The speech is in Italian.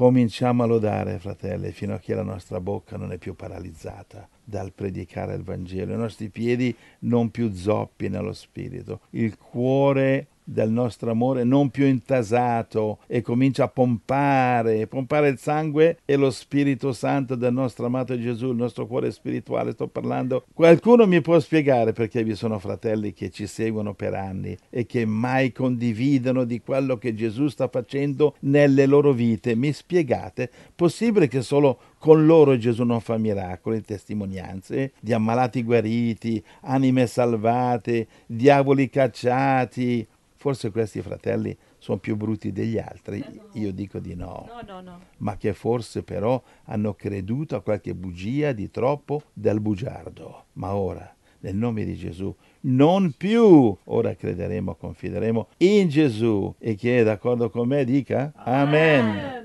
Cominciamo a lodare, fratelli, fino a che la nostra bocca non è più paralizzata dal predicare il Vangelo, i nostri piedi non più zoppi nello Spirito, il cuore del nostro amore non più intasato e comincia a pompare, pompare il sangue e lo Spirito Santo del nostro amato Gesù, il nostro cuore spirituale. Sto parlando. Qualcuno mi può spiegare perché vi sono fratelli che ci seguono per anni e che mai condividono di quello che Gesù sta facendo nelle loro vite? Mi spiegate? Possibile che solo con loro Gesù non fa miracoli, testimonianze di ammalati guariti, anime salvate, diavoli cacciati, forse questi fratelli sono più brutti degli altri, io dico di no. No, no, ma che forse però hanno creduto a qualche bugia di troppo del bugiardo. Ma ora, nel nome di Gesù, non più. Ora crederemo, confideremo in Gesù. E chi è d'accordo con me dica Amen.